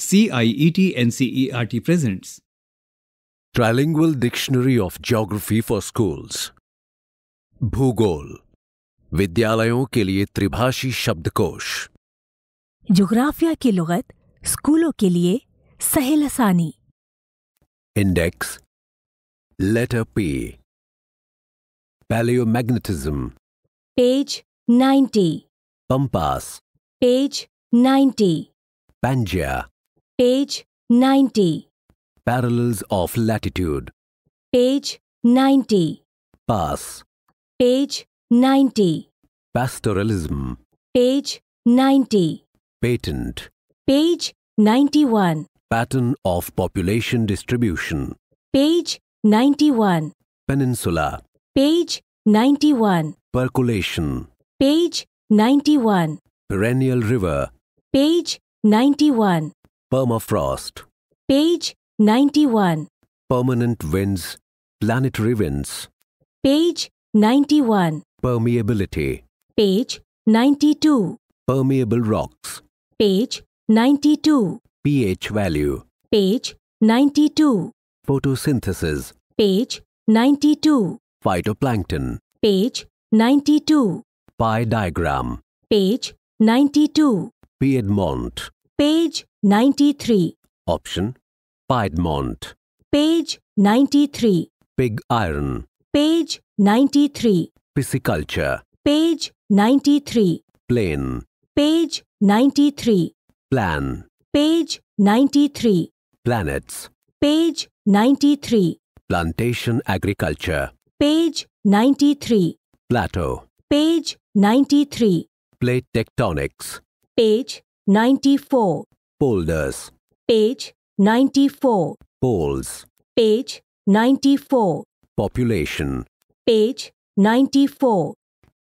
CIET NCERT presents Trilingual Dictionary of Geography for Schools भूगोल विद्यालयों के लिए त्रिभाषी शब्दकोश जोग्राफिया की लुगत स्कूलों के लिए सहेल आसानी index letter P palaeomagnetism page 90 pampas page 90 पंजा Page 90. Parallels of latitude. Page 90. Pass. Page 90. Pastoralism. Page 90. Patent. Page 91. Pattern of population distribution. Page 91. Peninsula. Page 91. Percolation. Page 91. Perennial river. Page 91. Permafrost. Page 91. Permanent winds, planetary winds. Page 91. Permeability. Page 92. Permeable rocks. Page 92. pH value. Page 92. Photosynthesis. Page 92. Phytoplankton. Page 92. Pie diagram. Page 92. Piedmont. Page 93. Option Piedmont. Page 93. Pig iron. Page 93. Pisciculture. Page 93. Plain. Page 93. Plan. Page 93. Planets. Page 93. Plantation agriculture. Page 93. Plateau. Page 93. Plate tectonics. Page 94. Boulders. Page 94. Poles. Page 94. Population. Page 94.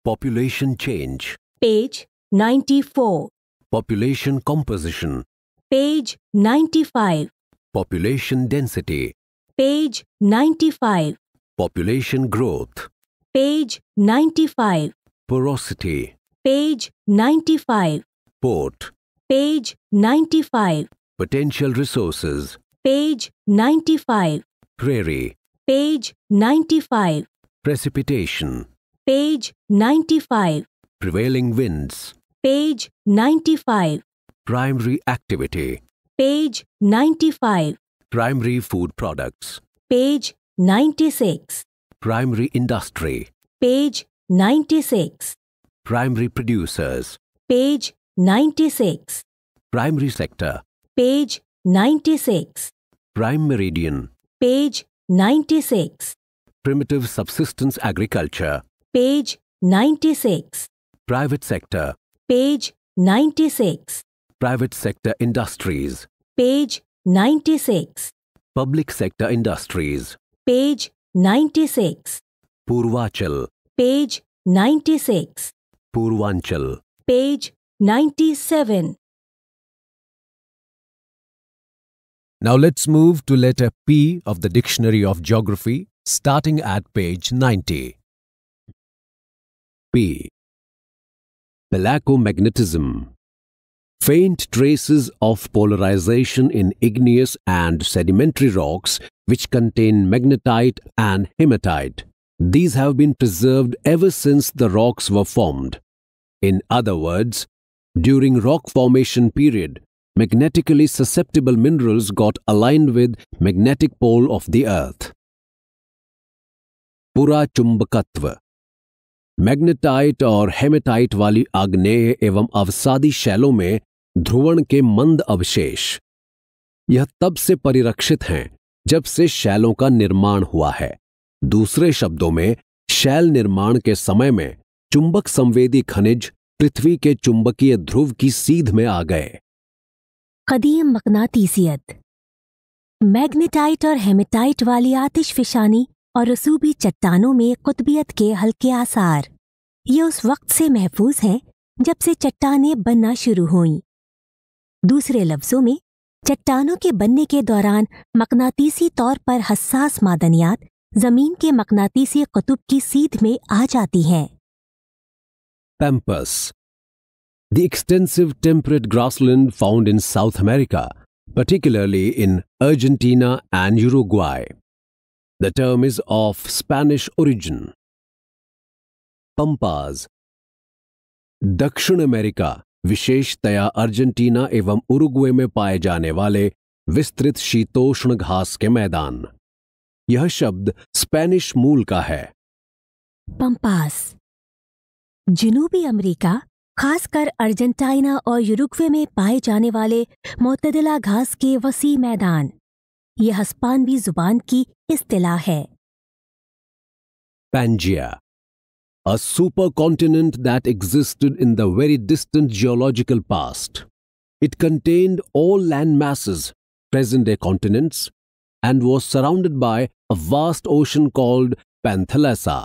Population change. Page 94. Population composition. Page 95. Population density. Page 95. Population growth. Page 95. Porosity. Page 95. Port. Page 95. Potential resources. Page 95. Prairie. Page 95. Precipitation. Page 95. Prevailing winds. Page 95. Primary activity. Page 95. Primary food products. Page 96. Primary industry. Page 96. Primary producers. Page 96. Primary sector. Page 96. Prime meridian. Page 96. Primitive subsistence agriculture. Page 96. Private sector. Page 96. Private sector industries. Page 96. Public sector industries. Page 96. Purvachal. Page 96. Purvanchal. Page 97. Now let's move to letter P of the Dictionary of Geography, starting at page 90. P. magnetism, Faint traces of polarization in igneous and sedimentary rocks which contain magnetite and hematite. These have been preserved ever since the rocks were formed. In other words, During rock formation period, magnetically susceptible minerals got aligned with magnetic pole of the earth. Pura Chumbakatva Magnetite or hematite wali आग्नेय evam avsadi shallow में dhruvan ke mand avshesh. यह तब से परिरक्षित हैं जब से शैलों का निर्माण हुआ है दूसरे शब्दों में शैल निर्माण के समय में चुंबक संवेदी खनिज पृथ्वी के चुंबकीय ध्रुव की सीध में आ गए कदीम मकनातीसियत मैग्नेटाइट और हेमेटाइट वाली आतिश फिशानी और रसूबी चट्टानों में कुतबियत के हल्के आसार ये उस वक्त से महफूज हैं जब से चट्टानें बनना शुरू हुई दूसरे लफ्जों में चट्टानों के बनने के दौरान मकनातीसी तौर पर हसास मादनियात जमीन के मकनातीसी कुतुब की सीध में आ जाती हैं pampas. The extensive temperate grassland found in South America, particularly in Argentina and Uruguay. The term is of Spanish origin. Pampas दक्षिण अमेरिका विशेषतया अर्जेंटीना एवं उरुग्वे में पाए जाने वाले विस्तृत शीतोष्ण घास के मैदान यह शब्द स्पेनिश मूल का है पंपास जनूबी अमरीका खासकर अर्जेंटीना और यूरुग्वे में पाए जाने वाले मोतदिला घास के वसी मैदान यह हस्पानवी जुबान की इस्तिला है Pangaea a super continent that existed in the very distant geological past it contained all land masses present a continents and was surrounded by a vast ocean called Panthalassa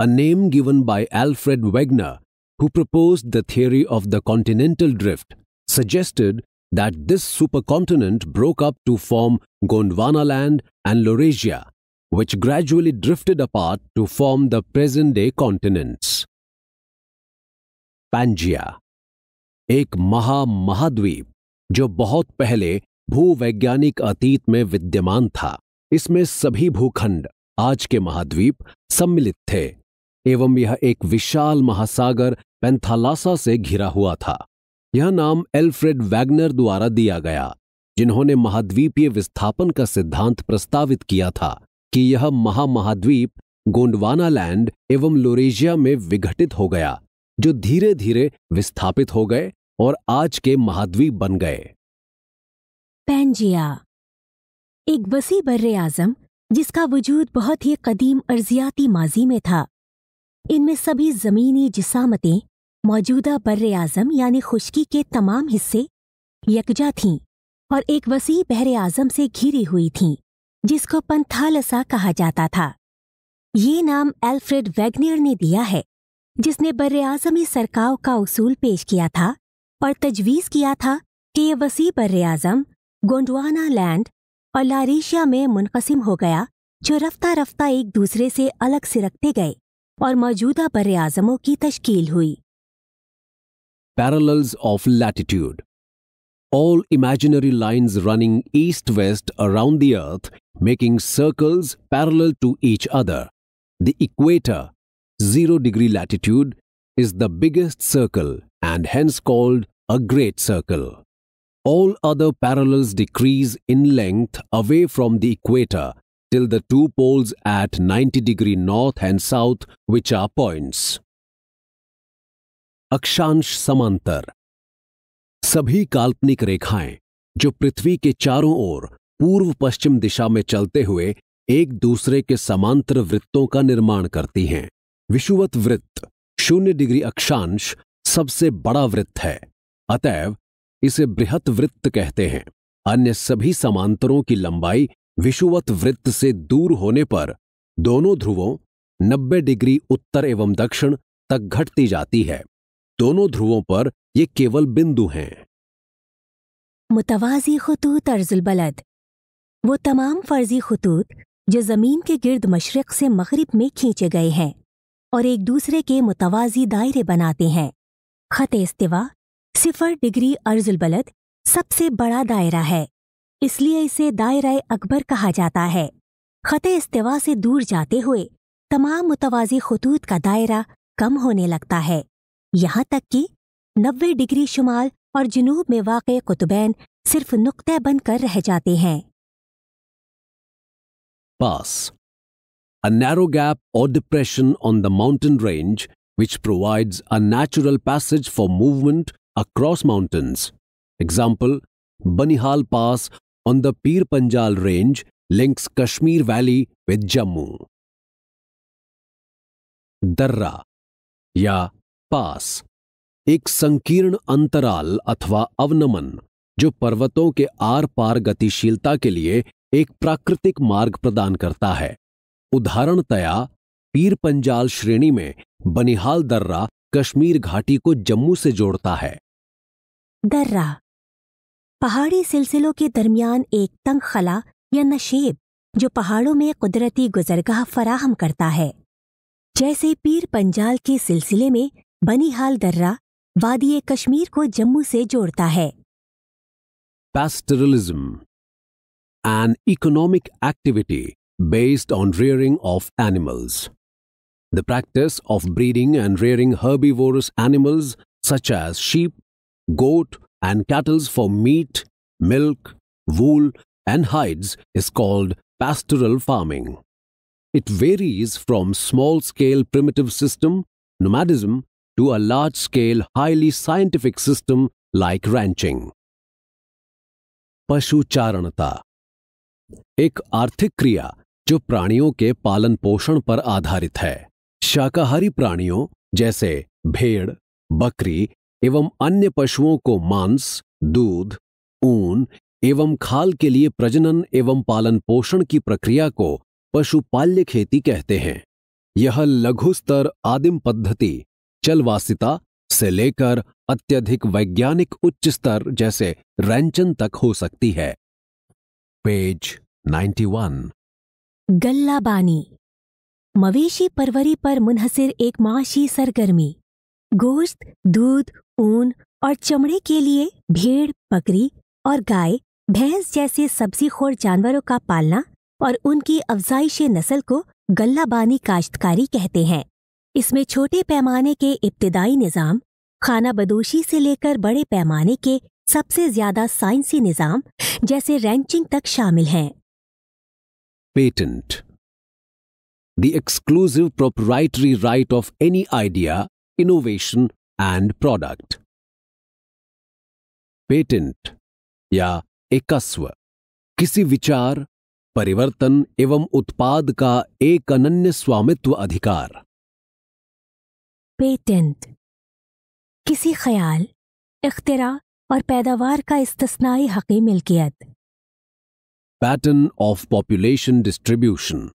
a name given by Alfred Wegener, who proposed the theory of the continental drift, suggested that this supercontinent broke up to form Gondwanaland and Laurasia, which gradually drifted apart to form the present day continents. Pangaea एक महा महाद्वीप जो बहुत पहले भूवैज्ञानिक अतीत में विद्यमान था इसमें सभी भूखंड आज के महाद्वीप सम्मिलित थे एवं यह एक विशाल महासागर पेंथालासा से घिरा हुआ था यह नाम एल्फ्रेड वैगनर द्वारा दिया गया जिन्होंने महाद्वीपीय विस्थापन का सिद्धांत प्रस्तावित किया था कि यह महामहाद्वीप गोंडवाना लैंड एवं लोरेजिया में विघटित हो गया जो धीरे धीरे विस्थापित हो गए और आज के महाद्वीप बन गए पैंजिया एक वसी बर्रे आजम जिसका वजूद बहुत ही कदीम अर्जियाती माजी में था इनमें सभी ज़मीनी जिसामतें मौजूदा बर आज़म यानी खुश्की के तमाम हिस्से यकजा थीं और एक वसी बहर आज़म से घिरी हुई थीं जिसको पंथालसा कहा जाता था ये नाम एल्फ्रेड वैग्नियर ने दिया है जिसने बर आज़मी सरकाव का उसूल पेश किया था और तजवीज़ किया था कि यह वसी बर आज़म गोंडवाना लैंड और लारीशिया में मुनकसिम हो गया जो रफ्ता रफ्ता एक दूसरे से अलग सिरकते गए Parallels of latitude. All imaginary lines running east west around the earth, making circles parallel to each other. The equator, zero degree latitude, is the biggest circle and hence called a great circle. All other parallels decrease in length away from the equator till the two poles at 90 degree north and south which are points. अक्षांश समांतर सभी काल्पनिक रेखाएं जो पृथ्वी के चारों ओर पूर्व पश्चिम दिशा में चलते हुए एक दूसरे के समांतर वृत्तों का निर्माण करती हैं विषुवत वृत्त शून्य डिग्री अक्षांश सबसे बड़ा वृत्त है अतएव इसे बृहत वृत्त कहते हैं अन्य सभी समांतरों की लंबाई विषुवत वृत्त से दूर होने पर दोनों ध्रुवों 90 डिग्री उत्तर एवं दक्षिण तक घटती जाती है दोनों ध्रुवों पर ये केवल बिंदु हैं मुतवाजी खतूत अर्जुलबलद वो तमाम फर्जी खतूत जो ज़मीन के गिर्द मशरक से मगरब में खींचे गए हैं और एक दूसरे के मुतवाजी दायरे बनाते हैं खत इस्तवा सिफर डिग्री अर्जुलबलद सबसे बड़ा दायरा है इसलिए इसे दायरा अकबर कहा जाता है खत इस्तवा से दूर जाते हुए तमाम मुतवाजी खतूत का दायरा कम होने लगता है यहाँ तक कि 90 डिग्री शुमाल और जुनूब में वाक कुतुबैन सिर्फ नुकते बन कर रह जाते हैं पास अ नैरो गैप और depression on the mountain range which provides a natural passage for movement across mountains example Banihal pass on the Pir Panjal Range links Kashmir Valley with Jammu. दर्रा या पास एक संकीर्ण अंतराल अथवा अवनमन जो पर्वतों के आर पार गतिशीलता के लिए एक प्राकृतिक मार्ग प्रदान करता है उदाहरणतया पीर पंजाल श्रेणी में बनिहाल दर्रा कश्मीर घाटी को जम्मू से जोड़ता है दर्रा पहाड़ी सिलसिलों के दरमियान एक तंग खला या नशेब जो पहाड़ों में कुदरती गुजरगाह फराहम करता है जैसे पीर पंजाल के सिलसिले में बनीहाल दर्रा वादी कश्मीर को जम्मू से जोड़ता है pastoralism an economic activity based on rearing of animals the practice of breeding and rearing herbivorous animals such as sheep goat and cattle for meat, milk, wool, and hides is called pastoral farming. It varies from small scale primitive system, nomadism, to a large scale, highly scientific system like ranching. पशुचारणता एक आर्थिक क्रिया जो प्राणियों के पालन पोषण पर आधारित है शाकाहारी प्राणियों जैसे भेड़ बकरी एवं अन्य पशुओं को मांस दूध ऊन एवं खाल के लिए प्रजनन एवं पालन पोषण की प्रक्रिया को पशुपाल्य खेती कहते हैं यह लघु स्तर आदिम पद्धति चलवासिता से लेकर अत्यधिक वैज्ञानिक उच्च स्तर जैसे रैंचन तक हो सकती है पेज 91 गल्लाबानी मवेशी परवरी पर मुनहसिर एक माशी सरगर्मी गोश्त दूध ऊन और चमड़े के लिए भेड़ बकरी और गाय भैंस जैसे सब्जी खोर जानवरों का पालना और उनकी अफजाइश नस्ल को गल्लाबानी काश्तकारी कहते हैं इसमें छोटे पैमाने के इब्तदाई निज़ाम खाना बदोशी से लेकर बड़े पैमाने के सबसे ज्यादा साइंसी निज़ाम जैसे रैंचिंग तक शामिल हैं patent the exclusive proprietary right of any idea innovation and product patent या एकस्व किसी विचार परिवर्तन एवं उत्पाद का एक अनन्य स्वामित्व अधिकार पेटेंट किसी ख्याल इख्तरा और पैदावार का इस्तनाई हकी मिल्कियत pattern of population distribution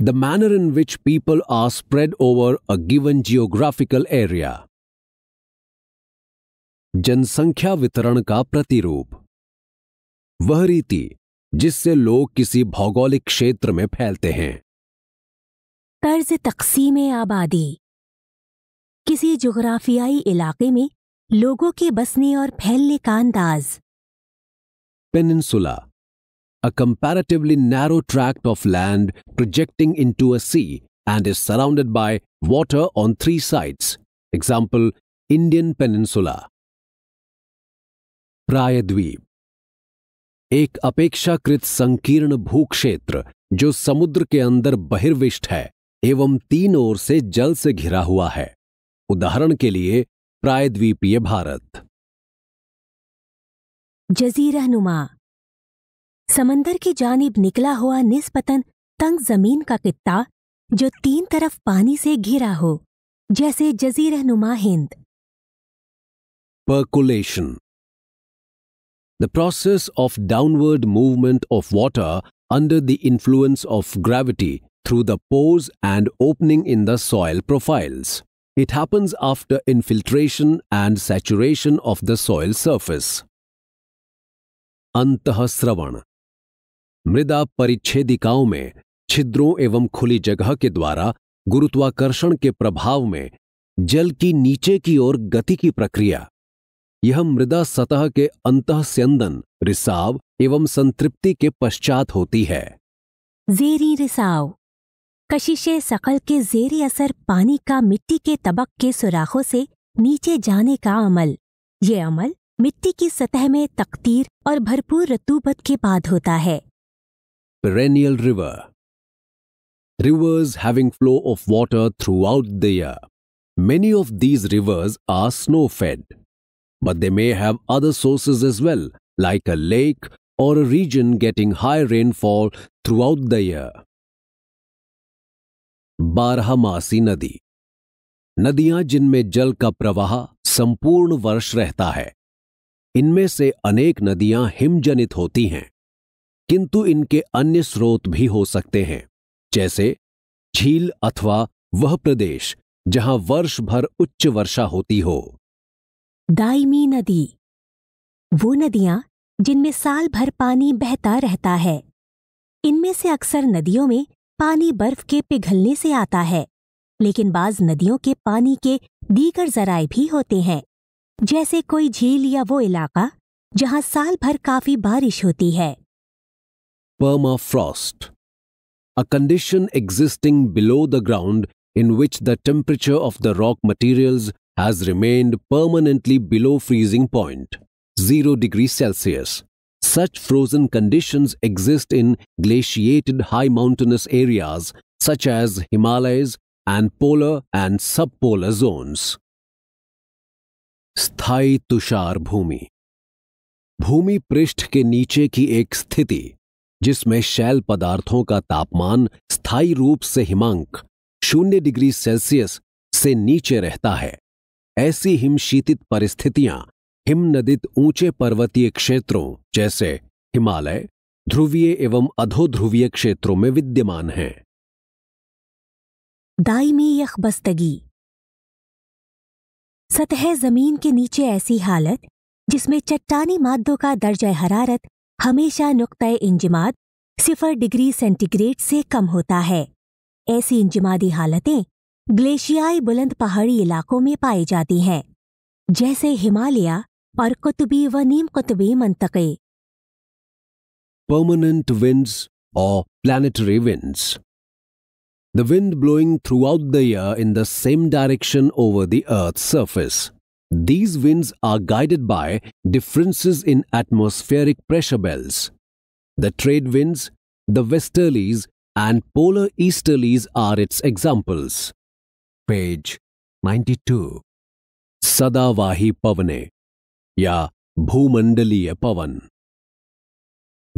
the manner in which people are spread over a given geographical area जनसंख्या वितरण का प्रतिरूप वह रीति जिससे लोग किसी भौगोलिक क्षेत्र में फैलते हैं तर्ज तकसीम आबादी किसी जोग्राफियाई इलाके में लोगों के बसने और फैलने का अंदाज peninsula a comparatively narrow tract of land projecting into a sea and is surrounded by water on three sides. Example, Indian Peninsula. Prayadweep एक अपेक्षाकृत संकीर्ण भूक्षेत्र जो समुद्र के अंदर बहिर्विष्ट है एवं तीन ओर से जल से घिरा हुआ है उदाहरण के लिए प्रायद्वीपीय भारत जजीरा नुमा समंदर की जानिब निकला हुआ निस्पतन तंग जमीन का कित्ता जो तीन तरफ पानी से घिरा हो जैसे जजीर नुमा Hind percolation the process of downward movement of water under the influence of gravity through the pores and opening in the soil profiles it happens after infiltration and saturation of the soil surface अंतःश्रवण मृदा परिच्छेदिकाओं में छिद्रों एवं खुली जगह के द्वारा गुरुत्वाकर्षण के प्रभाव में जल की नीचे की ओर गति की प्रक्रिया यह मृदा सतह के अंत स्यंदन रिसाव एवं संतृप्ति के पश्चात होती है जेरी रिसाव कशिश सकल के जेरी असर पानी का मिट्टी के तबक के सुराखों से नीचे जाने का अमल ये अमल मिट्टी की सतह में तकतीर और भरपूर रतूबत के बाद होता है perennial river. Rivers having flow of water throughout the year. Many of these rivers are snow-fed, but they may have other sources as well, like a lake or a region getting high rainfall throughout the year. Barhamasi Nadi नदियां जिनमें जल का प्रवाह संपूर्ण वर्ष रहता है इनमें से अनेक नदियां हिमजनित होती हैं किंतु इनके अन्य स्रोत भी हो सकते हैं जैसे झील अथवा वह प्रदेश जहां वर्ष भर उच्च वर्षा होती हो दाइमी नदी वो नदियां जिनमें साल भर पानी बहता रहता है इनमें से अक्सर नदियों में पानी बर्फ के पिघलने से आता है लेकिन बाज नदियों के पानी के दीगर जराए भी होते हैं जैसे कोई झील या वो इलाका जहां साल भर काफी बारिश होती है permafrost, a condition existing below the ground in which the temperature of the rock materials has remained permanently below freezing point, 0 degrees Celsius. Such frozen conditions exist in glaciated high mountainous areas such as Himalayas and polar and subpolar zones. Sthai tushar bhumi, bhumi prist ke niche ki ek sthiti. जिसमें शैल पदार्थों का तापमान स्थायी रूप से हिमांक शून्य degree Celsius से नीचे रहता है ऐसी हिमशीतित परिस्थितियां हिमनदित ऊंचे पर्वतीय क्षेत्रों जैसे हिमालय ध्रुवीय एवं अधोध्रुवीय क्षेत्रों में विद्यमान हैं दायमी यखबस्तगी सतह जमीन के नीचे ऐसी हालत जिसमें चट्टानी मादों का दर्ज हरारत हमेशा नुक़ इंजमाद सिफर डिग्री सेंटीग्रेड से कम होता है ऐसी इंजमादी हालतें ग्लेशियाई बुलंद पहाड़ी इलाकों में पाई जाती हैं जैसे हिमालय और कुतुबी व नीम कुतुबी मंतके परमानेंट विंड्स और planetary winds the wind blowing throughout the year in the same direction over the earth surface These winds are guided by differences in atmospheric pressure belts. The trade winds, the westerlies, and polar easterlies are its examples. Page 92. Sadavahi Pavane Ya Bhumandaliya Pavan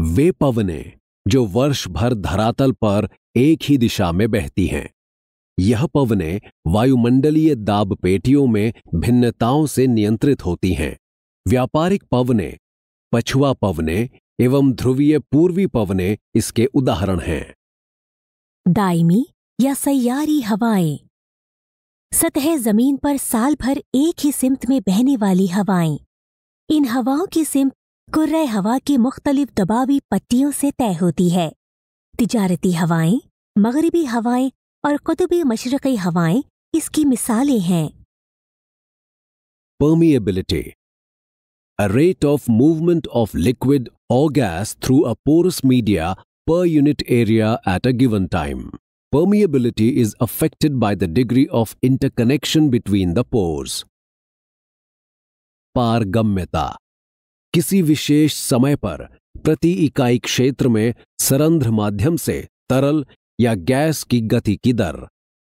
वे पवने जो वर्ष भर धरातल पर एक ही दिशा में बहती हैं यह पवनें वायुमंडलीय दाब पेटियों में भिन्नताओं से नियंत्रित होती हैं व्यापारिक पवनें पछुआ पवनें एवं ध्रुवीय पूर्वी पवनें इसके उदाहरण हैं दायमी या सयारी हवाएं सतह जमीन पर साल भर एक ही सिमत में बहने वाली हवाएं इन हवाओं की सिमत कुर्र हवा की मुख्तलिफ दबावी पट्टियों से तय होती है तिजारती हवाएं मगरबी हवाएं और कुतुब मशरक़ी हवाएं इसकी मिसालें हैं permeability a rate of movement of liquid or gas through a porous media per unit area at a given time permeability is affected by the degree of interconnection between the pores पारगम्यता किसी विशेष समय पर प्रति इकाई क्षेत्र में सरंध्र माध्यम से तरल या गैस की गति की दर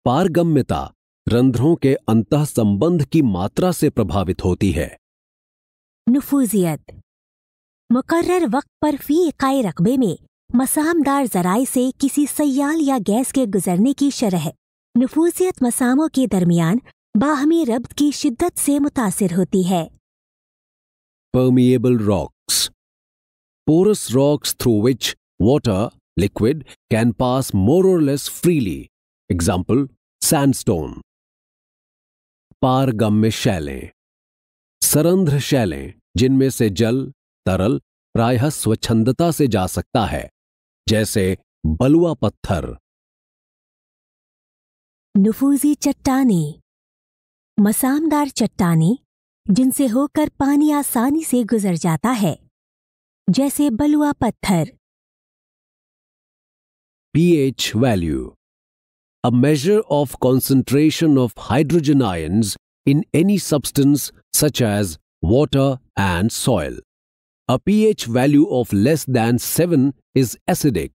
पारगम्यता रंध्रों के अंत संबंध की मात्रा से प्रभावित होती है नफूजियत मुकर्र वक्त पर फी इकाई रकबे में मसामदार जराए से किसी सयाल या गैस के गुजरने की शरह नफूजियत मसामों के दरमियान बाहमी रब्त की शिद्दत से मुतासर होती है permeable rocks porous rocks through which water liquid can pass more or less freely example sandstone पारगम्य शैलें सरंध्र शैलें जिनमें से जल तरल प्रायः स्वच्छंदता से जा सकता है जैसे बलुआ पत्थर नफूजी चट्टाने मसामदार चट्टाने जिनसे होकर पानी आसानी से गुजर जाता है जैसे बलुआ पत्थर pH value, a measure of concentration of hydrogen ions in any substance such as water and soil. A pH value of less than 7 is acidic,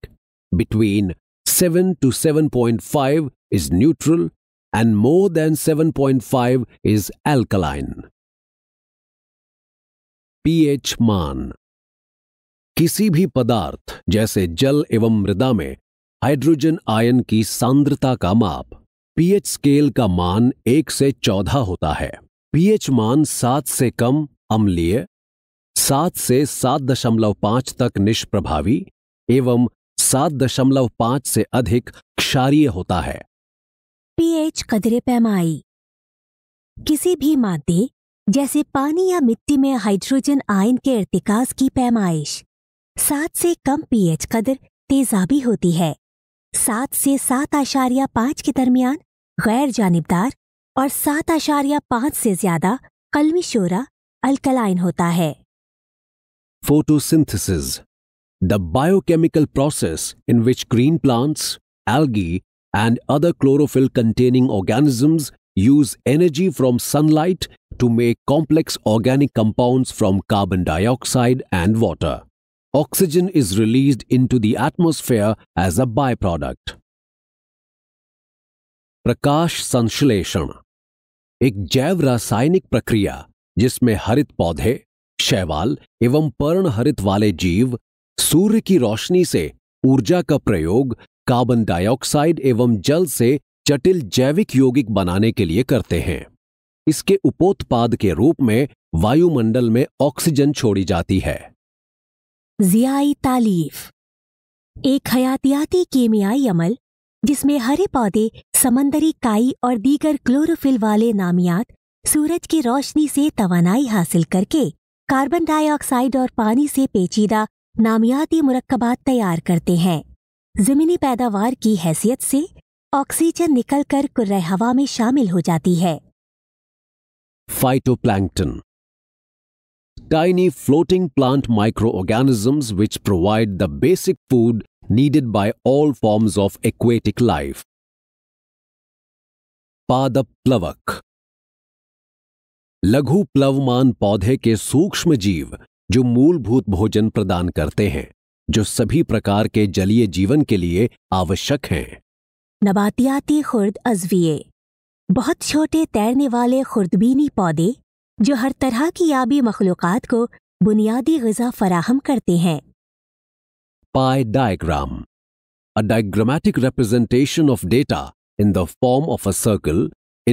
between 7 to 7.5 is neutral and more than 7.5 is alkaline. pH मान किसी भी पदार्थ जैसे जल एवं मृदा में hydrogen ion की सांद्रता का माप पीएच स्केल का मान एक से चौदह होता है पीएच मान सात से कम अम्लीय सात से सात दशमलव पांच तक निष्प्रभावी एवं सात दशमलव पांच से अधिक क्षारीय होता है पीएच कदरे पैमाई किसी भी मादे जैसे पानी या मिट्टी में हाइड्रोजन आयन के इर्तिकाज की पैमाइश सात से कम पीएच कदर तेजाबी होती है सात से सात आशारिया पांच के दरमियान गैर जानबदार और सात आशारिया पाँच से ज्यादा कलमी शोरा अल्कलाइन होता है photosynthesis the biochemical process in which green plants algae and other chlorophyll containing organism use energy from sunlight to make complex organic compounds from carbon dioxide and water oxygen is released into the atmosphere as a byproduct. प्रकाश संश्लेषण एक जैव रासायनिक प्रक्रिया जिसमें हरित पौधे शैवाल एवं पर्ण हरित वाले जीव सूर्य की रोशनी से ऊर्जा का प्रयोग कार्बन डाइऑक्साइड एवं जल से जटिल जैविक यौगिक बनाने के लिए करते हैं इसके उपोत्पाद के रूप में वायुमंडल में ऑक्सीजन छोड़ी जाती है ज़ियाई तालीफ एक हयातियाती कीमियाई अमल जिसमें हरे पौधे समंदरी काई और दीगर क्लोरोफिल वाले नामियात सूरज की रोशनी से तवानाई हासिल करके कार्बन डाइऑक्साइड और पानी से पेचीदा नामियाती मुरक्बात तैयार करते हैं ज़मीनी पैदावार की हैसियत से ऑक्सीजन निकलकर कुर्र हवा में शामिल हो जाती है phytoplankton tiny floating plant microorganisms which provide the basic food needed by all forms of aquatic life. plavak लघु प्लवमान पौधे के सूक्ष्म जीव जो मूलभूत भोजन प्रदान करते हैं जो सभी प्रकार के जलीय जीवन के लिए आवश्यक हैं नबातियाती खुर्द अजविए बहुत छोटे तैरने वाले खुर्दबीनी पौधे जो हर तरह की आबी मखलूक को बुनियादी गजा फराहम करते हैं pie diagram a diagrammatic representation of data in the form of a circle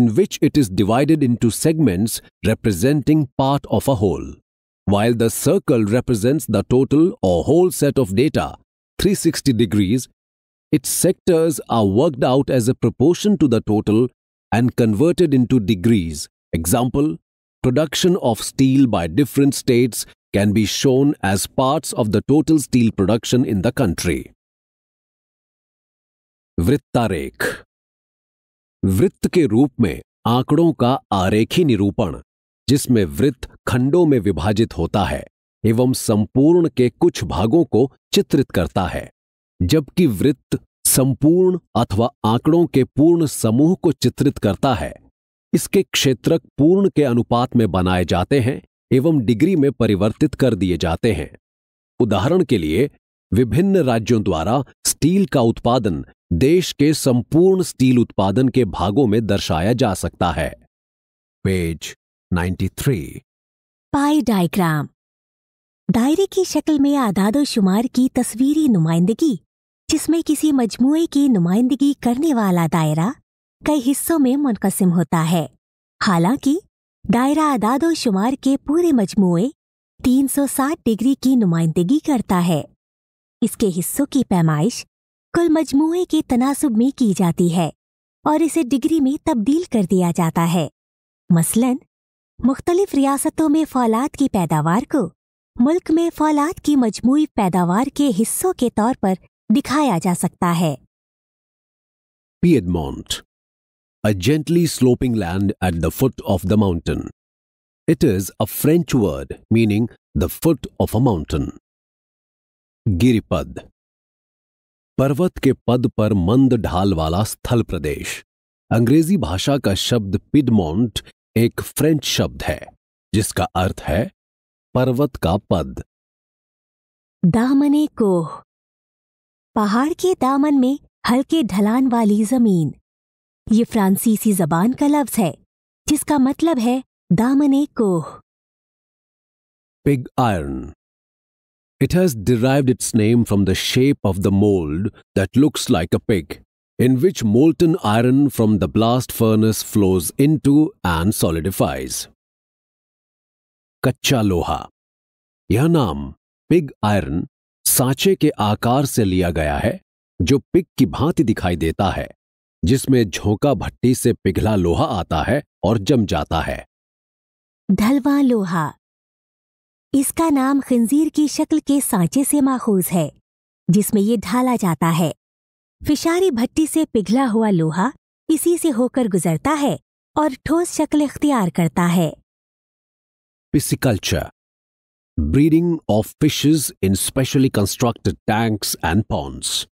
in which it is divided into segments representing part of a whole while the circle represents the total और whole set of data three sixty degrees its sectors are worked out as a proportion to the total and converted into degrees example Production of steel by different states can be shown as parts of the total steel production in the country. वृत्तारेख वृत्त के रूप में आंकड़ों का आरेखी निरूपण जिसमें वृत्त खंडों में विभाजित होता है एवं संपूर्ण के कुछ भागों को चित्रित करता है जबकि वृत्त संपूर्ण अथवा आंकड़ों के पूर्ण समूह को चित्रित करता है इसके क्षेत्रक पूर्ण के अनुपात में बनाए जाते हैं एवं डिग्री में परिवर्तित कर दिए जाते हैं उदाहरण के लिए विभिन्न राज्यों द्वारा स्टील का उत्पादन देश के संपूर्ण स्टील उत्पादन के भागों में दर्शाया जा सकता है पेज 93 पाई डायग्राम दायरे की शक्ल में आदादोशुमार की तस्वीरी नुमाइंदगी जिसमें किसी मजमुए की नुमाइंदगी करने वाला दायरा कई हिस्सों में मुनकसिम होता है हालांकि दायरा शुमार के पूरे मजमुए 360 डिग्री की नुमाइंदगी करता है इसके हिस्सों की पैमाइश कुल मजमुए के तनासब में की जाती है और इसे डिग्री में तब्दील कर दिया जाता है मसलन मुख्तलिफ रियासतों में फौलाद की पैदावार को मुल्क में फौलाद की मजमू पैदावार के हिस्सों के तौर पर दिखाया जा सकता है Piedmont a gently sloping land at the foot of the mountain. It is a French word meaning the foot of a mountain. गिरिपद पर्वत के पद पर मंद ढाल वाला स्थल प्रदेश अंग्रेजी भाषा का शब्द पिडमोंट एक फ्रेंच शब्द है जिसका अर्थ है पर्वत का पद दामने कोह पहाड़ के दामन में हल्के ढलान वाली जमीन ये फ्रांसीसी जबान का लफ्ज है जिसका मतलब है दामने कोह pig iron it has derive its name from the shape of the mould that looks like a pig in which molten iron from the blast furnace flows into and solidifies कच्चा लोहा यह नाम pig iron सांचे के आकार से लिया गया है जो पिग की भांति दिखाई देता है जिसमें झोंका भट्टी से पिघला लोहा आता है और जम जाता है ढलवा लोहा इसका नाम खंजीर की शक्ल के सांचे से माखूज है जिसमें ये ढाला जाता है फिशारी भट्टी से पिघला हुआ लोहा इसी से होकर गुजरता है और ठोस शक्ल इख्तियार करता है pisciculture breeding of fishes in specially constructed tanks and ponds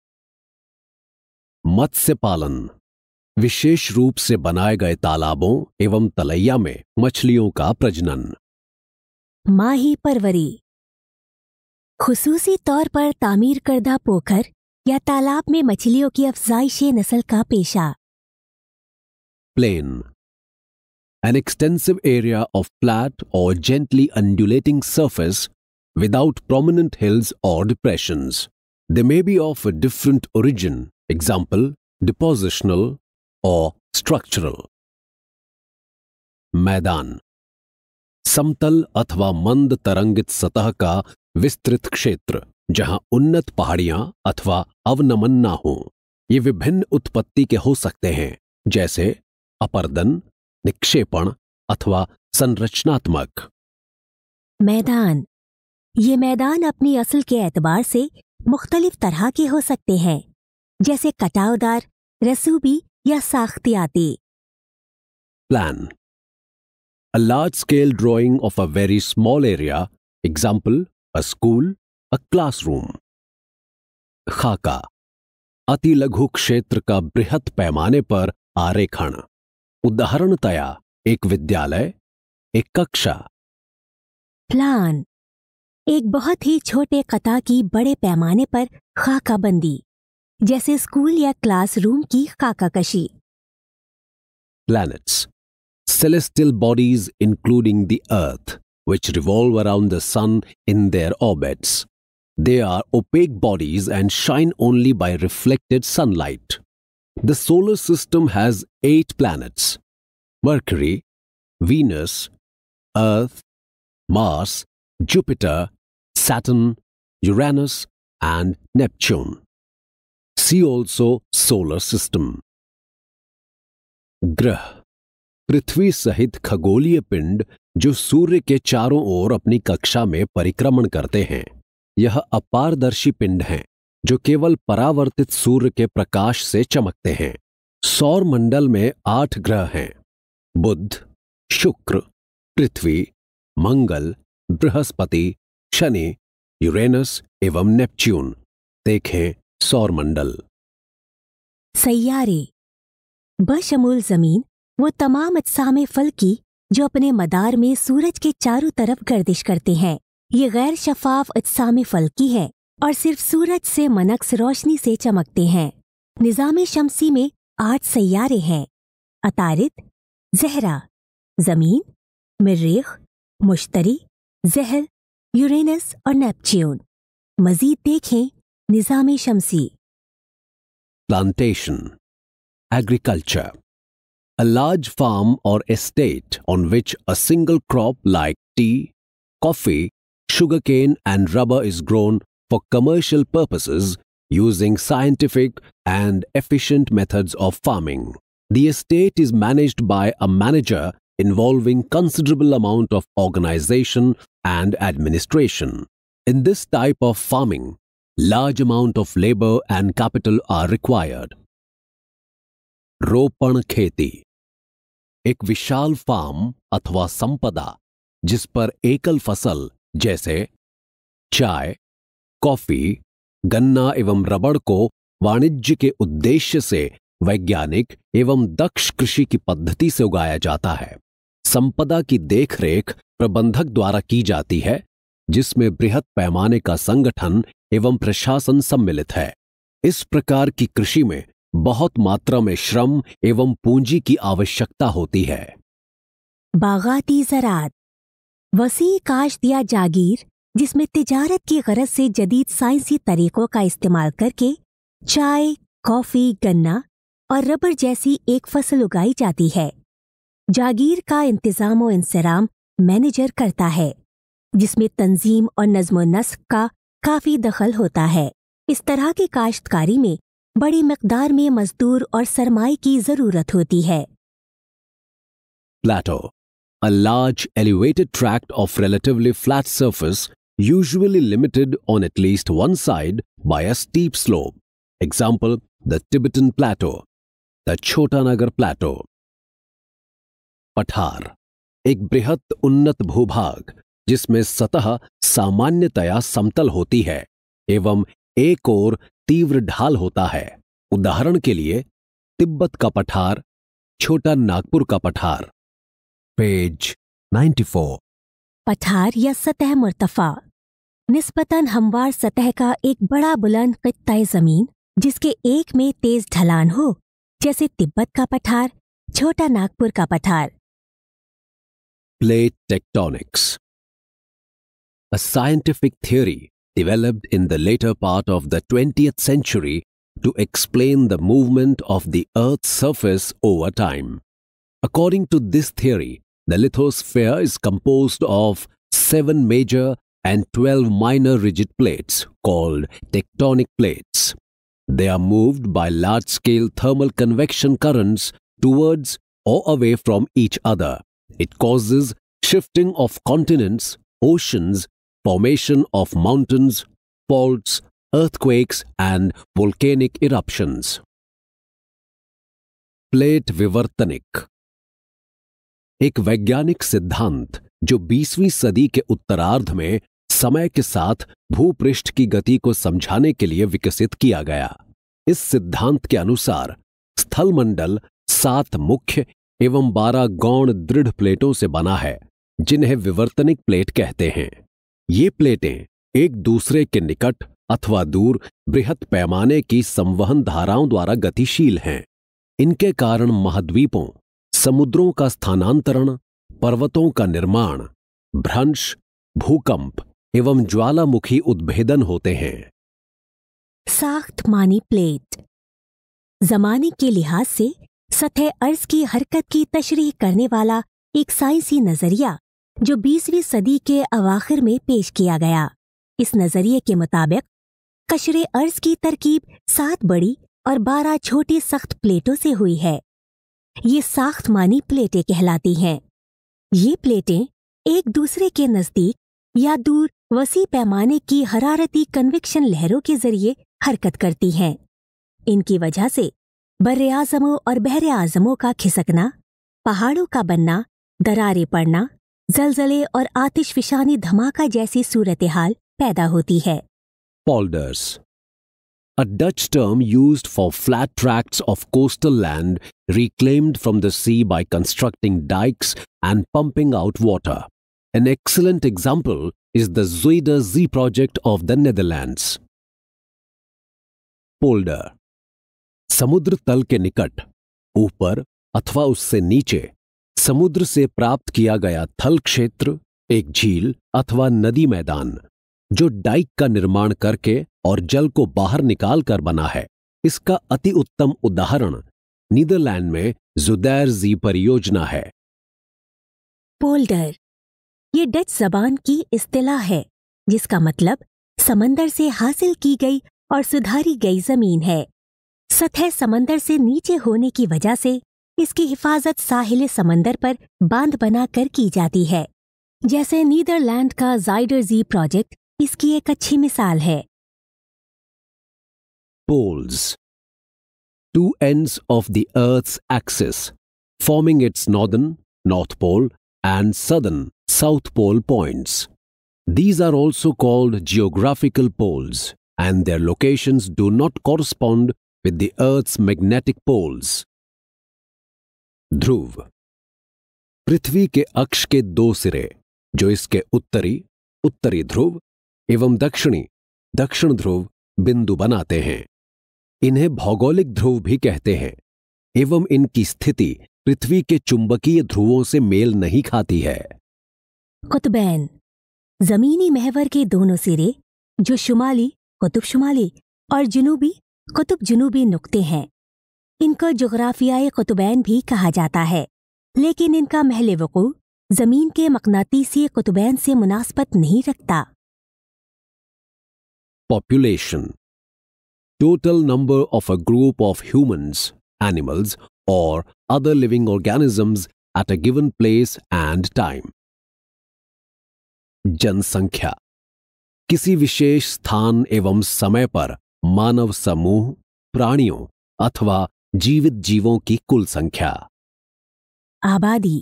मत्स्य पालन विशेष रूप से बनाए गए तालाबों एवं तलैया में मछलियों का प्रजनन माही परवरी खसूसी तौर पर तामीर करदा पोखर या तालाब में मछलियों की अफजाइशी नस्ल का पेशा plain an extensive area of flat और gently undulating surface without prominent hills और depression they may be of different origin example depositional और स्ट्रक्चरल मैदान समतल अथवा मंद तरंगित सतह का विस्तृत क्षेत्र जहां उन्नत पहाड़ियां अथवा अवनमन्ना हो ये विभिन्न उत्पत्ति के हो सकते हैं जैसे अपर्दन निक्षेपण अथवा संरचनात्मक मैदान ये मैदान अपनी असल के एतबार से मुख्तलिफ तरह के हो सकते हैं जैसे कटावदार रसूबी या साख्तियाती plan a large scale drawing of a very small area example a school a classroom खाका अति लघु क्षेत्र का बृहत पैमाने पर आरेखण उदाहरणतया एक विद्यालय एक कक्षा प्लान एक बहुत ही छोटे कथा की बड़े पैमाने पर खाका बंदी जैसे स्कूल या क्लासरूम की काकाकशी planets. Celestial bodies, including the Earth, which revolve around the Sun in their orbits. They are opaque bodies and shine only by reflected sunlight. The solar system has eight planets Mercury, Venus, Earth, Mars, Jupiter, Saturn, Uranus, and Neptune. See also solar system ग्रह पृथ्वी सहित खगोलीय पिंड जो सूर्य के चारों ओर अपनी कक्षा में परिक्रमण करते हैं यह अपारदर्शी पिंड हैं जो केवल परावर्तित सूर्य के प्रकाश से चमकते हैं सौर मंडल में आठ ग्रह हैं बुध शुक्र पृथ्वी मंगल बृहस्पति शनि यूरेनस एवं नेपच्यून देखें मंडल सैारे बशमूल जमीन वो तमाम अजसाम फल फलकी जो अपने मदार में सूरज के चारों तरफ गर्दिश करते हैं ये गैर शफाफ अजसाम फल फलकी है और सिर्फ सूरज से मनक्स रोशनी से चमकते हैं निज़ाम शमसी में आठ सैारे हैं अतारित जहरा जमीन मर्रेख मुश्तरी जहर यूरेनस और नेपच्यून मजीद देखें Nizami Shamsi Plantation Agriculture A large farm or estate on which a single crop like tea, coffee, sugarcane and rubber is grown for commercial purposes using scientific and efficient methods of farming. The estate is managed by a manager involving considerable amount of organization and administration. In this type of farming, large amount of labor and capital are required. रोपण खेती एक विशाल farm अथवा संपदा जिस पर एकल फसल जैसे चाय कॉफी गन्ना एवं रबड़ को वाणिज्य के उद्देश्य से वैज्ञानिक एवं दक्ष कृषि की पद्धति से उगाया जाता है संपदा की देखरेख प्रबंधक द्वारा की जाती है जिसमें बृहद पैमाने का संगठन एवं प्रशासन सम्मिलित है इस प्रकार की कृषि में बहुत मात्रा में श्रम एवं पूंजी की आवश्यकता होती है बागाती जरात वसी काश दिया जागीर जिसमें तिजारत की गरज से जदीद साइंसी तरीकों का इस्तेमाल करके चाय कॉफी गन्ना और रबर जैसी एक फसल उगाई जाती है जागीर का इंतजाम व इंसराम मैनेजर करता है जिसमें तंजीम और नज्म नस्क का काफी दखल होता है इस तरह की काश्तकारी में बड़ी मकदार में मजदूर और सरमाई की जरूरत होती है plateau a large elevated tract of relatively flat surface usually limited on at least one side by a steep slope example the Tibetan plateau the Chota Nagar प्लेटो पठार एक बृहत उन्नत भूभाग जिसमें सतह सामान्यतया समतल होती है एवं एक और तीव्र ढाल होता है उदाहरण के लिए तिब्बत का पठार छोटा नागपुर का पठार पेज 94 पठार या सतह मुर्तफा निस्पतन हमवार सतह का एक बड़ा बुलंद खत्ता जमीन जिसके एक में तेज ढलान हो जैसे तिब्बत का पठार छोटा नागपुर का पठार plate tectonics a scientific theory developed in the later part of the 20th century to explain the movement of the Earth's surface over time. According to this theory, the lithosphere is composed of seven major and 12 minor rigid plates called tectonic plates. They are moved by large scale thermal convection currents towards or away from each other. It causes shifting of continents, oceans, formation of mountains, faults, earthquakes, and volcanic eruptions. Plate विवर्तनिक एक वैज्ञानिक सिद्धांत जो 20वीं सदी के उत्तरार्ध में समय के साथ भूपृष्ठ की गति को समझाने के लिए विकसित किया गया इस सिद्धांत के अनुसार स्थलमंडल सात मुख्य एवं बारह गौण दृढ़ प्लेटों से बना है जिन्हें विवर्तनिक प्लेट कहते हैं ये प्लेटें एक दूसरे के निकट अथवा दूर बृहद पैमाने की संवहन धाराओं द्वारा गतिशील हैं इनके कारण महाद्वीपों समुद्रों का स्थानांतरण पर्वतों का निर्माण भ्रंश भूकंप एवं ज्वालामुखी उद्भेदन होते हैं साख्त मानी प्लेट जमाने के लिहाज से सतह अर्ज की हरकत की तशरीह करने वाला एक साइंसी नजरिया जो 20वीं सदी के अवाखिर में पेश किया गया इस नजरिए के मुताबिक कशरे अर्ज की तरकीब सात बड़ी और बारह छोटी सख्त प्लेटों से हुई है ये साख्त मानी प्लेटें कहलाती हैं ये प्लेटें एक दूसरे के नज़दीक या दूर वसी पैमाने की हरारती कन्विक्शन लहरों के जरिए हरकत करती हैं इनकी वजह से बर और बहर आजमों का खिसकना पहाड़ों का बनना दरारें पड़ना जलजले और आतिश आतिशफिशानी धमाका जैसी सूरत हाल पैदा होती है polders a Dutch term use for flat tract of coastal land reclaimed from the sea by constructing dykes and pumping out water an excellent example is the Zuider Zee project of the Netherland polder समुद्र तल के निकट ऊपर अथवा उससे नीचे समुद्र से प्राप्त किया गया थल क्षेत्र एक झील अथवा नदी मैदान जो डाइक का निर्माण करके और जल को बाहर निकाल कर बना है इसका अति उत्तम उदाहरण नीदरलैंड में जुदैर जी परियोजना है पोल्डर ये डच जबान की इस्तेला है जिसका मतलब समंदर से हासिल की गई और सुधारी गई जमीन है सतह समंदर से नीचे होने की वजह से इसकी हिफाजत साहिल समंदर पर बांध बनाकर की जाती है जैसे नीदरलैंड का जाइडर जी प्रोजेक्ट इसकी एक अच्छी मिसाल है poles two ends of the earth axis forming its northern north pole and southern south pole points these are also called geographical poles and their locations do not correspond with the Earth's magnetic poles ध्रुव पृथ्वी के अक्ष के दो सिरे जो इसके उत्तरी उत्तरी ध्रुव एवं दक्षिणी दक्षिण ध्रुव बिंदु बनाते हैं इन्हें भौगोलिक ध्रुव भी कहते हैं एवं इनकी स्थिति पृथ्वी के चुंबकीय ध्रुवों से मेल नहीं खाती है कुतुबैन जमीनी महवर के दोनों सिरे जो शुमाली कुतुब शुमाली और जुनूबी कुतुब जुनूबी नुकते हैं इनको जुग्राफियाई कुतुबैन भी कहा जाता है लेकिन इनका महल वकू जमीन के मकनातीसी कुतुबैन से मुनासबत नहीं रखता population total number of a group of human animals और other living organism at a given place and time जनसंख्या किसी विशेष स्थान एवं समय पर मानव समूह प्राणियों अथवा जीवित जीवों की कुल संख्या आबादी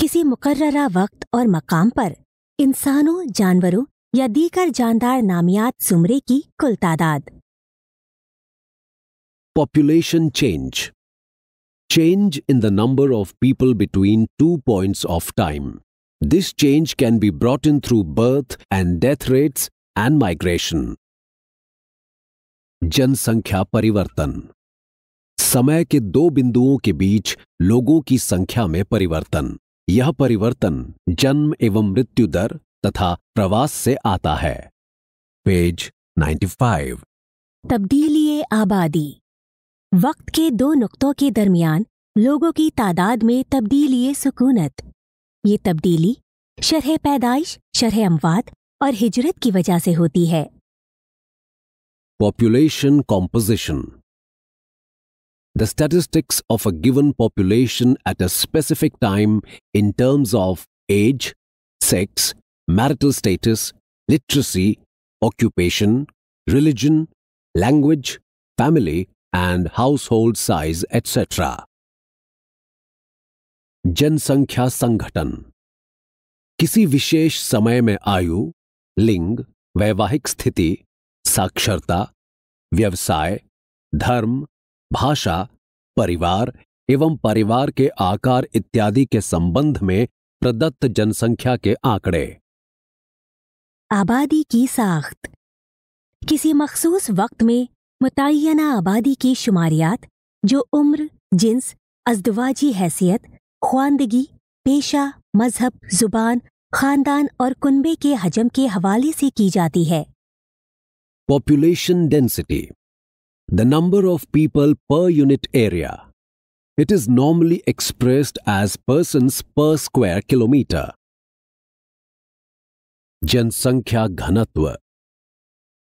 किसी मुकर्रा वक्त और मकाम पर इंसानों जानवरों या दीकर जानदार नामियात सुमरे की कुल तादाद population change change in the number of people between two points of time this change can be brought in through birth and death rates and migration जनसंख्या परिवर्तन समय के दो बिंदुओं के बीच लोगों की संख्या में परिवर्तन यह परिवर्तन जन्म एवं मृत्यु दर तथा प्रवास से आता है पेज 95 तब्दीली आबादी वक्त के दो नुक्तों के दरमियान लोगों की तादाद में तब्दीली सुकूनत ये तब्दीली शरह पैदाइश शरह अमवात और हिजरत की वजह से होती है population composition the statistics of a given population at a specific time in terms of age, sex, marital status, literacy, occupation, religion, language, family, and household size, etc. जनसंख्या संगठन किसी विशेष समय में आयु लिंग वैवाहिक स्थिति साक्षरता व्यवसाय धर्म भाषा परिवार एवं परिवार के आकार इत्यादि के संबंध में प्रदत्त जनसंख्या के आंकड़े आबादी की साख्त किसी मखसूस वक्त में मुतना आबादी की शुमारियात जो उम्र जिन्स अजदवाजी हैसियत ख्वानदगी पेशा मजहब जुबान खानदान और कुनबे के हजम के हवाले से की जाती है population density the number of people per unit area. It is normally expressed as persons per square kilometer. जनसंख्या घनत्व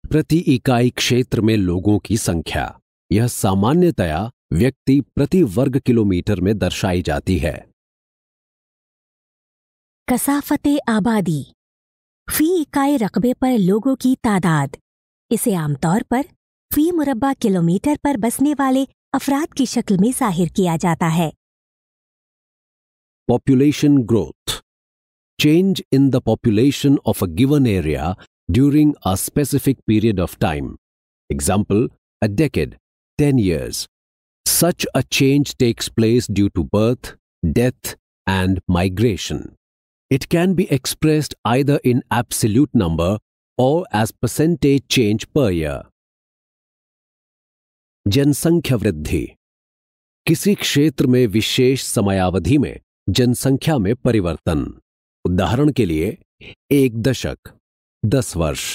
प्रति इकाई क्षेत्र में लोगों की संख्या यह सामान्यतया व्यक्ति प्रति वर्ग किलोमीटर में दर्शाई जाती है कसाफत आबादी फी इकाई रकबे पर लोगों की तादाद इसे आमतौर पर फी मुरबा किलोमीटर पर बसने वाले अफराद की शक्ल में जाहिर किया जाता है population growth change in the population of a given area during a specific period of time example a decade ten years such a change takes place due to birth death and migration it can be expressed I the in absolute number और as percentage change per year जनसंख्या वृद्धि किसी क्षेत्र में विशेष समयावधि में जनसंख्या में परिवर्तन उदाहरण के लिए एक दशक दस वर्ष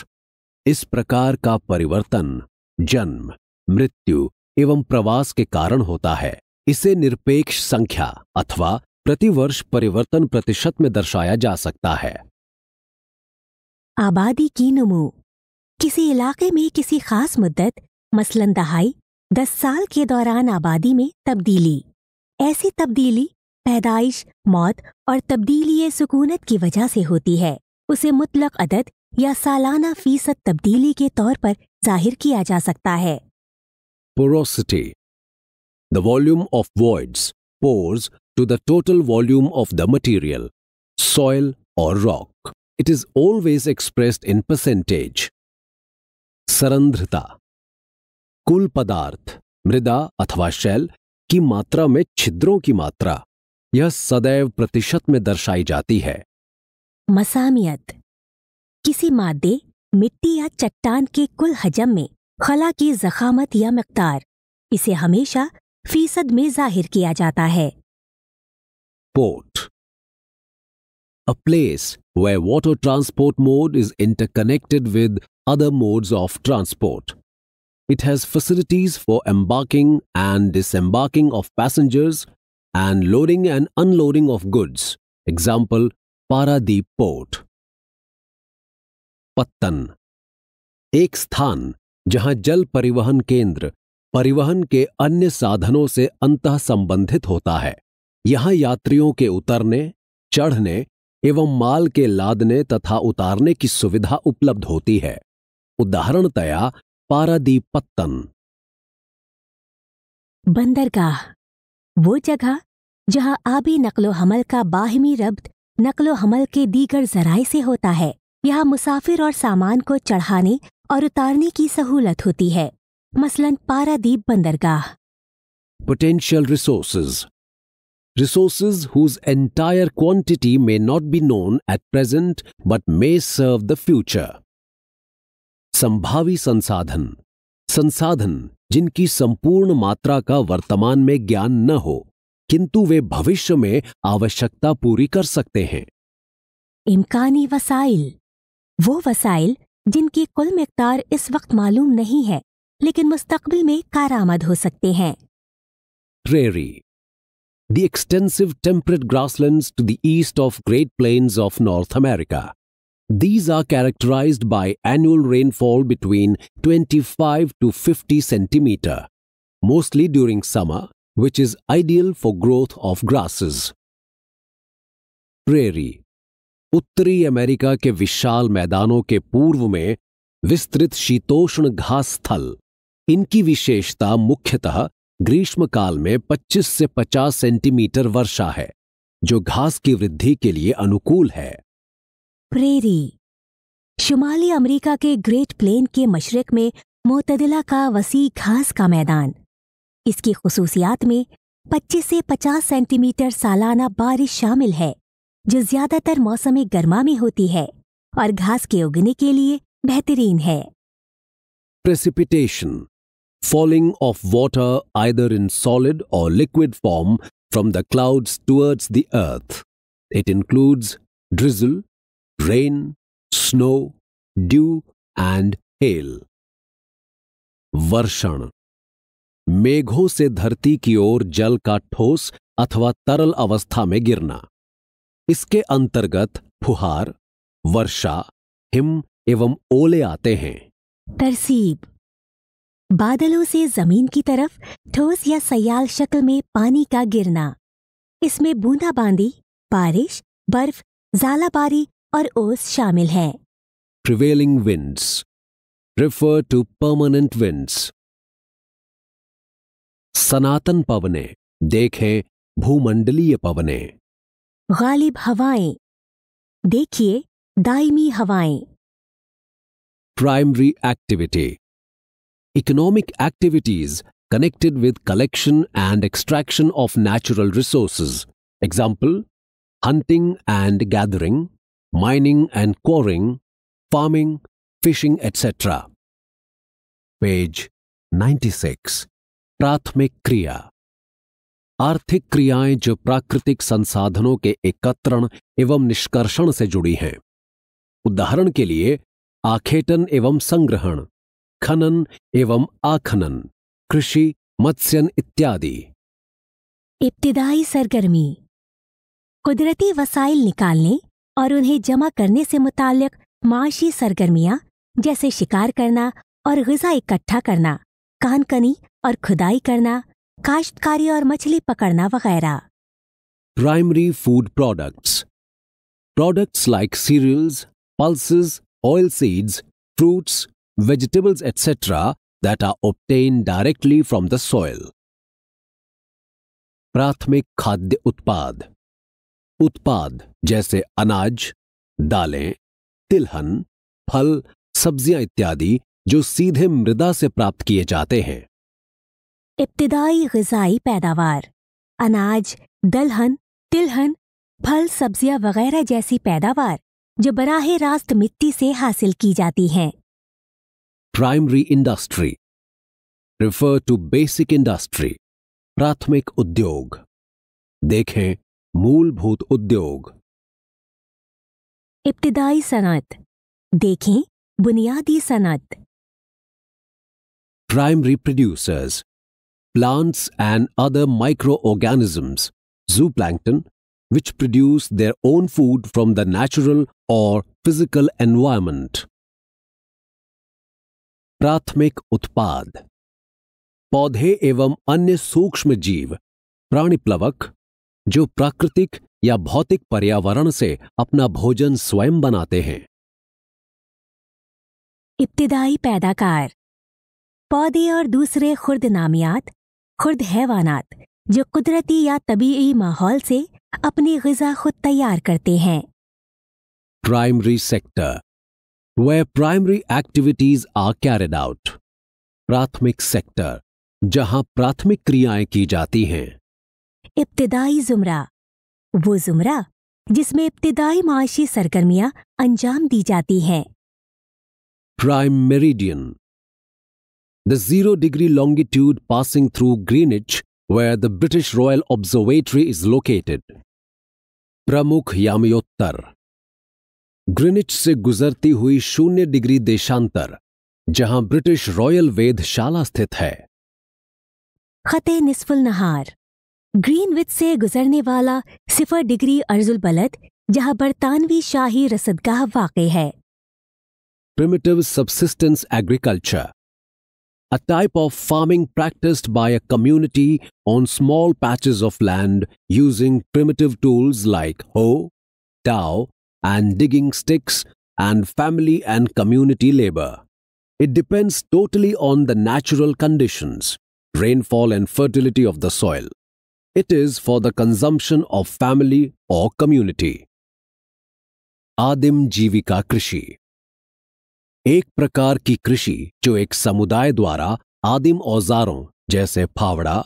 इस प्रकार का परिवर्तन जन्म मृत्यु एवं प्रवास के कारण होता है इसे निरपेक्ष संख्या अथवा प्रतिवर्ष परिवर्तन प्रतिशत में दर्शाया जा सकता है आबादी की नमो किसी इलाके में किसी खास मुद्दत मसलन दहाई दस साल के दौरान आबादी में तब्दीली ऐसी तब्दीली पैदाइश मौत और तब्दीली सुकूनत की वजह से होती है उसे मुतलक अदद या सालाना फीसद तब्दीली के तौर पर जाहिर किया जा सकता है porosity the volume of voids pores to the total volume of the material soil और rock it is always expressed in percentage सरंध्रता कुल पदार्थ मृदा अथवा शैल की मात्रा में छिद्रों की मात्रा यह सदैव प्रतिशत में दर्शाई जाती है मसामियत किसी मादे मिट्टी या चट्टान के कुल हजम में खला की जखामत या मकदार इसे हमेशा फीसद में जाहिर किया जाता है port a place way water transport mode is interconnected with other modes of transport It has facilities for embarking and disembarking of passengers and loading and unloading of goods. Example, Paradeep Port. पत्तन एक स्थान जहां जल परिवहन केंद्र परिवहन के अन्य साधनों से अंत संबंधित होता है यहां यात्रियों के उतरने चढ़ने एवं माल के लादने तथा उतारने की सुविधा उपलब्ध होती है उदाहरणतया पारादीप पत्तन बंदरगाह वो जगह जहां आबी नकलो हमल का बाहमी रब्त नकलो हमल के दीगर जराए से होता है यहाँ मुसाफिर और सामान को चढ़ाने और उतारने की सहूलत होती है मसलन पारादीप बंदरगाह potential resources resources whose entire quantity may not be known at present but may serve the future संभावी संसाधन संसाधन जिनकी संपूर्ण मात्रा का वर्तमान में ज्ञान न हो किंतु वे भविष्य में आवश्यकता पूरी कर सकते हैं इम्कानी वसाइल वो वसाइल जिनकी कुल मकदार इस वक्त मालूम नहीं है लेकिन मुस्तकबिल में कारामद हो सकते हैं prairie the extensive temperate grassland to the east of great plains of north America These are characterized by annual rainfall between 25 to 50 cm, mostly during summer, which is ideal for growth of grasses. Prairie उत्तरी America के विशाल मैदानों के पूर्व में विस्तृत शीतोष्ण घास स्थल इनकी विशेषता मुख्यतः ग्रीष्मकाल में 25 से 50 सेंटीमीटर वर्षा है जो घास की वृद्धि के लिए अनुकूल है प्रेरी शुमाली अमेरिका के ग्रेट प्लेन के मशरक में मोतदिला का वसी घास का मैदान इसकी खसूसियात में 25 से 50 सेंटीमीटर सालाना बारिश शामिल है जो ज्यादातर मौसम गर्मा में होती है और घास के उगने के लिए बेहतरीन है precipitation falling of water either in solid और liquid form from the clouds towards the earth it includes drizzle rain, snow, dew and hail. वर्षण मेघों से धरती की ओर जल का ठोस अथवा तरल अवस्था में गिरना इसके अंतर्गत फुहार वर्षा हिम एवं ओले आते हैं तरसीब बादलों से जमीन की तरफ ठोस या सयाल शक्ल में पानी का गिरना इसमें बूंदाबांदी बारिश बर्फ जालाबारी और ओस शामिल है prevailing winds refer to permanent winds सनातन पवने देखें भूमंडलीय पवने गालिब हवाएं देखिए दायमी हवाएं primary activity economic activities connected with collection and extraction of natural resources example hunting and gathering mining and quarrying farming fishing etcetera page 96 प्राथमिक क्रिया आर्थिक क्रियाएं जो प्राकृतिक संसाधनों के एकत्रण एवं निष्कर्षण से जुड़ी हैं उदाहरण के लिए आखेटन एवं संग्रहण खनन एवं आखनन कृषि मत्स्यन इत्यादि इब्तदाई सरगर्मी कुदरती वसाइल निकालने और उन्हें जमा करने से मुतक माशी सरगर्मियाँ जैसे शिकार करना और गजा इकट्ठा करना कानकनी और खुदाई करना काश्तकारी और मछली पकड़ना वगैरह primary food products products like cereals oil seeds fruits vegetables etcetera that are obtained directly from the soil प्राथमिक खाद्य उत्पाद उत्पाद जैसे अनाज दालें तिलहन फल सब्जियां इत्यादि जो सीधे मृदा से प्राप्त किए जाते हैं इब्तदाई गजाई पैदावार अनाज दलहन तिलहन फल सब्जियां वगैरह जैसी पैदावार जो बराह रास्त मिट्टी से हासिल की जाती हैं primary industry refer to basic industry प्राथमिक उद्योग देखें मूलभूत उद्योग इब्तदाई सनत देखें बुनियादी सनत primary producers plants and other micro organisms plankton which produce their own food from the natural और फिजिकल एनवायरमेंट प्राथमिक उत्पाद पौधे एवं अन्य सूक्ष्म जीव प्राणी प्लवक जो प्राकृतिक या भौतिक पर्यावरण से अपना भोजन स्वयं बनाते हैं इब्तदाई पैदाकार पौधे और दूसरे खुर्द नामियात खुर्द हैवानात जो कुदरती या तबीयी माहौल से अपनी गजा खुद तैयार करते हैं primary sector where primary activities are carried out प्राथमिक सेक्टर जहां प्राथमिक क्रियाएं की जाती हैं इब्तदाई ज़ुमरा वो ज़ुमरा जिसमें इब्तदाई माशी सरगर्मियां अंजाम दी जाती हैं prime meridian the zero degree longitude passing through Greenwich where the British Royal Observatory is located प्रमुख यामयोत्तर ग्रिनिच से गुजरती हुई शून्य डिग्री देशांतर जहां ब्रिटिश रॉयल वेधशाला स्थित है खते निस्फुल नहार ग्रीनविथ से गुजरने वाला सिफर डिग्री अर्जुल बलद जहां बरतानवी शाही रसदगाह वाक़ है primitive subsistence agriculture a type of farming practice by a community on small patches of land using primitive tools like hoe dao and digging sticks and family and community labour it depends totally on the natural conditions rainfall and fertility of the soil It is for the consumption of family or community. आदिम जीविका कृषि एक प्रकार की कृषि जो एक समुदाय द्वारा आदिम औजारों जैसे फावड़ा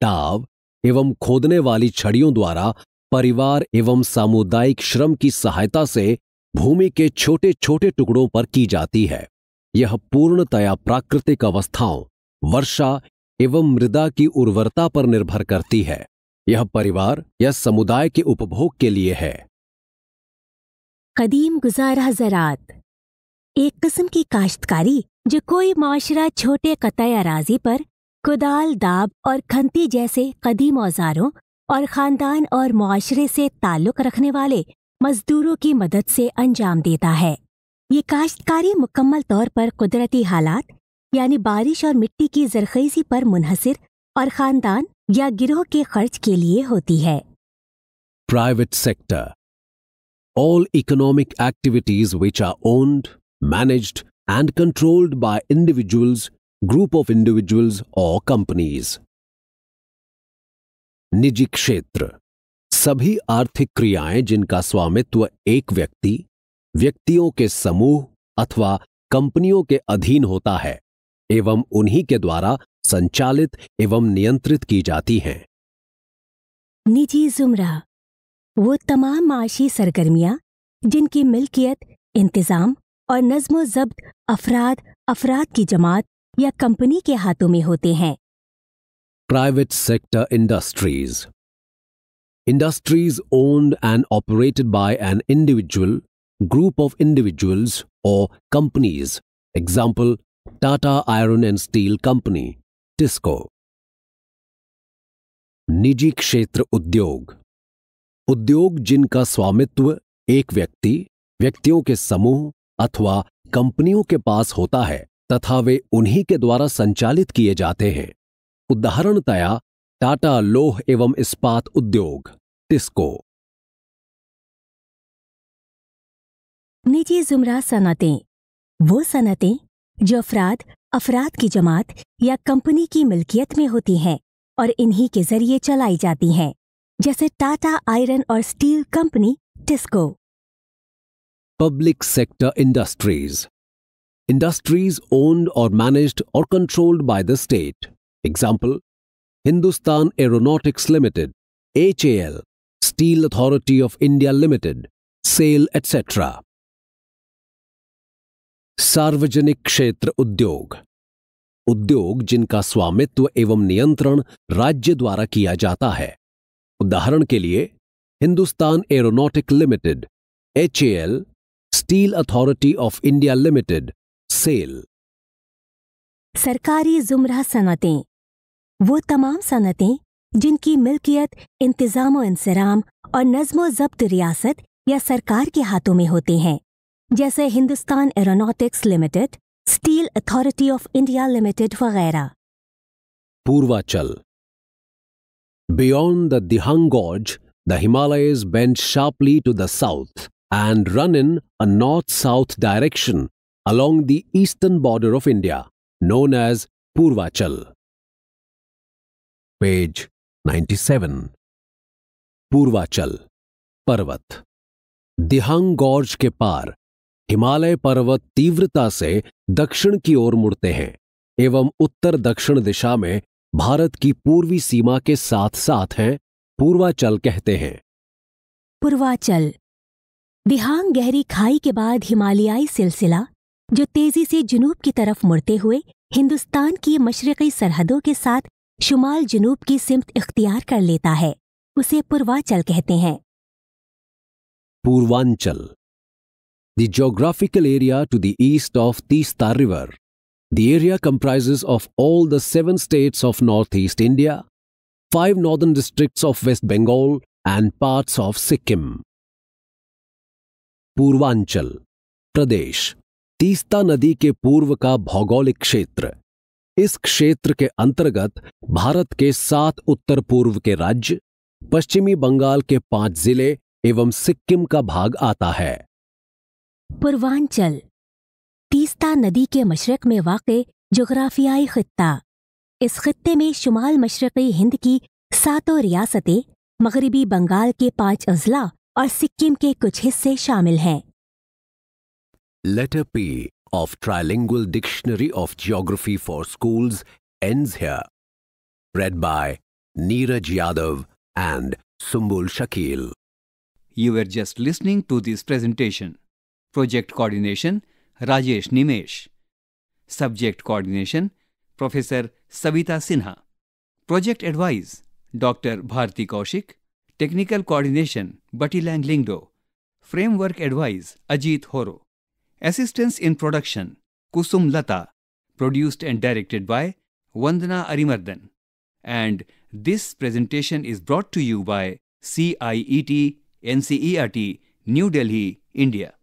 टाव एवं खोदने वाली छड़ियों द्वारा परिवार एवं सामुदायिक श्रम की सहायता से भूमि के छोटे छोटे टुकड़ों पर की जाती है यह पूर्णतया प्राकृतिक अवस्थाओं वर्षा एवं मृदा की उर्वरता पर निर्भर करती है यह परिवार या समुदाय के उपभोग के लिए है कदीम गुजारा जरात एक किस्म की काश्तकारी जो कोई माशरा छोटे कतय अराजी पर कुदाल दाब और खंती जैसे कदीम औजारों और खानदान और माशरे से ताल्लुक रखने वाले मजदूरों की मदद से अंजाम देता है ये काश्तकारी मुकम्मल तौर पर कुदरती हालात यानी बारिश और मिट्टी की जरखेजी पर मुनहसर और खानदान या गिरोह के खर्च के लिए होती है private sector all economic activities which are owned managed and controlled by individuals group of individuals or companies निजी क्षेत्र सभी आर्थिक क्रियाएं जिनका स्वामित्व एक व्यक्ति व्यक्तियों के समूह अथवा कंपनियों के अधीन होता है एवं उन्हीं के द्वारा संचालित एवं नियंत्रित की जाती हैं निजी जुमरा वो तमाम माशी सरगर्मियां जिनकी मिल्कियत इंतज़ाम और नज्म जब्त अफराद अफराद की जमात या कंपनी के हाथों में होते हैं private sector industries industries owned and operated by an individual group of individuals or companies example Tata Iron and Steel Company TISCO निजी क्षेत्र उद्योग उद्योग जिनका स्वामित्व एक व्यक्ति व्यक्तियों के समूह अथवा कंपनियों के पास होता है तथा वे उन्हीं के द्वारा संचालित किए जाते हैं उदाहरणतया टाटा लोह एवं इस्पात उद्योग टिस्को निजी जुमरा सनतें वो सनतें जो अफराद अफराद की जमात या कंपनी की मिल्कियत में होती हैं और इन्हीं के जरिए चलाई जाती हैं जैसे टाटा आयरन और Steel Company TISCO public sector industries industries owned or managed or controlled by the state example Hindustan Aeronautics Limited H A L Steel Authority of India Limited SAIL etcetera सार्वजनिक क्षेत्र उद्योग उद्योग जिनका स्वामित्व एवं नियंत्रण राज्य द्वारा किया जाता है उदाहरण के लिए Hindustan Aeronautic Limited H Steel Authority of India Limited SAIL सरकारी जुमरा सनतें वो तमाम सनतें जिनकी मिल्कियत इंतजाम इंसराम और नज्म जब्त रियासत या सरकार के हाथों में होते हैं जैसे Hindustan Aeronautics Limited Steel Authority of India Limited वगैरह Purvachal beyond the Dihang gorge the Himalaya bend sharply to the south and run in a north south direction along the eastern border of India known as Purvachal page 97 Purvachal पर्वत Dihang gorge के पार हिमालय पर्वत तीव्रता से दक्षिण की ओर मुड़ते हैं एवं उत्तर दक्षिण दिशा में भारत की पूर्वी सीमा के साथ साथ हैं पूर्वाचल कहते हैं पूर्वाचल दिहांग गहरी खाई के बाद हिमालयाई सिलसिला जो तेजी से जुनूब की तरफ मुड़ते हुए हिंदुस्तान की मशरकी सरहदों के साथ शुमाल जुनूब की सिमत इख्तियार कर लेता है उसे पूर्वाचल कहते हैं Purvanchal the geographical area to the east of Teesta River. The area comprises of all the seven states of northeast India, five northern districts of West Bengal, and parts of Sikkim. Purvanchal, Pradesh. Teesta Nadi ke purv ka bhogolik क्षेत्र इस क्षेत्र के अंतर्गत भारत के सात उत्तर पूर्व के राज्य पश्चिमी बंगाल के पांच जिले एवं सिक्किम का भाग आता है पूर्वांचल तीस्ता नदी के मशरक में वाक़ जोग्राफियाई ख़त्ता इस खत्े में शुमाल मशरक़ी हिंद की सातों रियासतें मगरबी बंगाल के पांच अजला और सिक्किम के कुछ हिस्से शामिल हैं letter P of trilingual dictionary of geography for schools ends here read by Neeraj Yadav and Sumbul Shakeel you are just listening to this presentation project coordination Rajesh Nimesh subject coordination professor Savita Sinha project advice doctor Bharti Kaushik technical coordination Bati Lyngdoh framework advice Ajit Horo assistance in production Kusum Lata produced and directed by Vandana Arimardan and this presentation is brought to you bye C I E T N C E R T New Delhi India